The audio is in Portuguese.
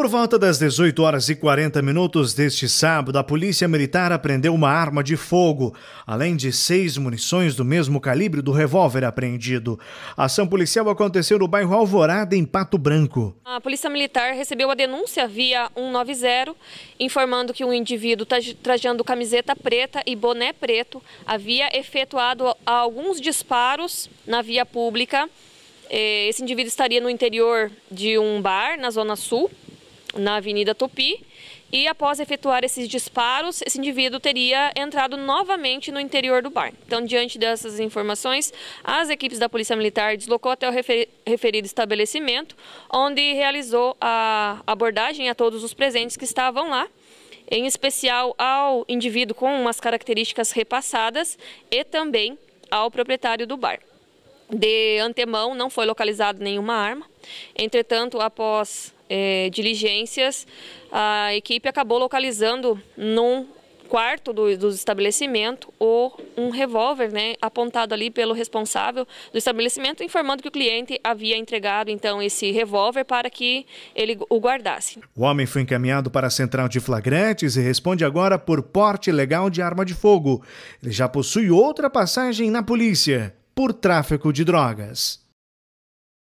Por volta das 18 horas e 40 minutos deste sábado, a Polícia Militar apreendeu uma arma de fogo, além de seis munições do mesmo calibre do revólver apreendido. A ação policial aconteceu no bairro Alvorada, em Pato Branco. A Polícia Militar recebeu a denúncia via 190, informando que um indivíduo trajando camiseta preta e boné preto havia efetuado alguns disparos na via pública. Eh, esse indivíduo estaria no interior de um bar, na Zona Sul na Avenida Tupi. E após efetuar esses disparos, esse indivíduo teria entrado novamente no interior do bar. Então, diante dessas informações, as equipes da Polícia Militar deslocou até o referido estabelecimento, onde realizou a abordagem a todos os presentes que estavam lá em especial ao indivíduo com umas características repassadas e também ao proprietário do bar. De antemão, não foi localizada nenhuma arma. Entretanto, após é, diligências, a equipe acabou localizando num quarto do, do estabelecimento o um revólver né, apontado ali pelo responsável do estabelecimento, informando que o cliente havia entregado então esse revólver para que ele o guardasse. O homem foi encaminhado para a central de flagrantes e responde agora por porte legal de arma de fogo. Ele já possui outra passagem na polícia por tráfico de drogas.